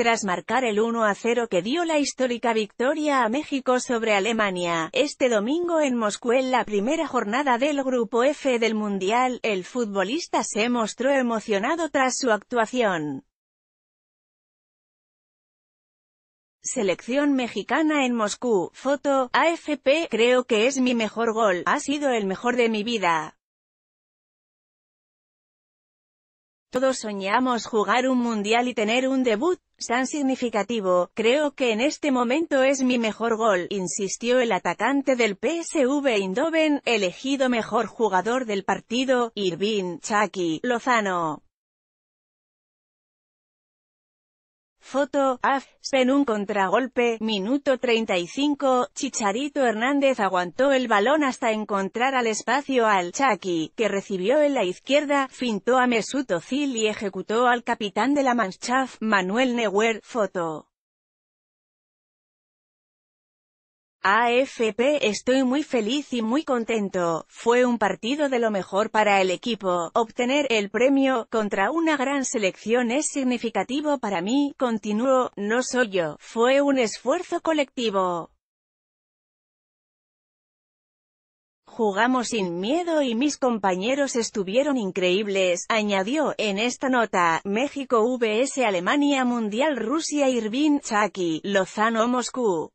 Tras marcar el 1 a 0 que dio la histórica victoria a México sobre Alemania, este domingo en Moscú en la primera jornada del Grupo F del Mundial, el futbolista se mostró emocionado tras su actuación. Selección mexicana en Moscú, foto, AFP, creo que es mi mejor gol, ha sido el mejor de mi vida. Todos soñamos jugar un mundial y tener un debut tan significativo, creo que en este momento es mi mejor gol, insistió el atacante del PSV Eindhoven, elegido mejor jugador del partido, Irvin Chucky Lozano. Foto, AF, en un contragolpe, minuto 35, Chicharito Hernández aguantó el balón hasta encontrar al espacio al Chaki, que recibió en la izquierda, fintó a Mesut Özil y ejecutó al capitán de la Mannschaft, Manuel Neuer, foto. AFP Estoy muy feliz y muy contento, fue un partido de lo mejor para el equipo, obtener el premio, contra una gran selección es significativo para mí, continuó, no soy yo, fue un esfuerzo colectivo. Jugamos sin miedo y mis compañeros estuvieron increíbles, añadió, en esta nota, México vs Alemania Mundial Rusia Irvin Chaki, Lozano Moscú.